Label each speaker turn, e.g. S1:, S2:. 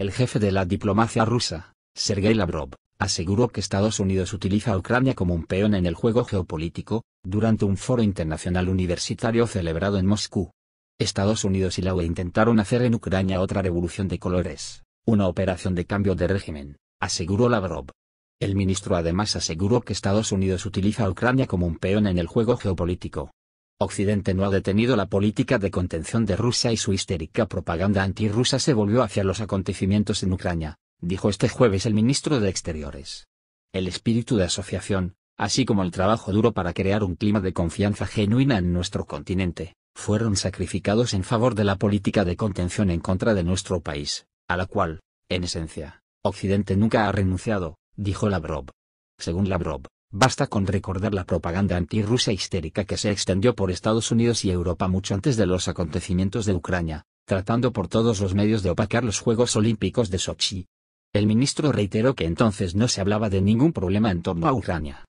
S1: El jefe de la diplomacia rusa, Sergei Lavrov, aseguró que Estados Unidos utiliza a Ucrania como un peón en el juego geopolítico, durante un foro internacional universitario celebrado en Moscú. Estados Unidos y la UE intentaron hacer en Ucrania otra revolución de colores, una operación de cambio de régimen, aseguró Lavrov. El ministro además aseguró que Estados Unidos utiliza a Ucrania como un peón en el juego geopolítico, Occidente no ha detenido la política de contención de Rusia y su histérica propaganda antirrusa se volvió hacia los acontecimientos en Ucrania, dijo este jueves el ministro de Exteriores. El espíritu de asociación, así como el trabajo duro para crear un clima de confianza genuina en nuestro continente, fueron sacrificados en favor de la política de contención en contra de nuestro país, a la cual, en esencia, Occidente nunca ha renunciado, dijo Lavrov. Según Lavrov, Basta con recordar la propaganda antirrusa histérica que se extendió por Estados Unidos y Europa mucho antes de los acontecimientos de Ucrania, tratando por todos los medios de opacar los Juegos Olímpicos de Sochi. El ministro reiteró que entonces no se hablaba de ningún problema en torno a Ucrania,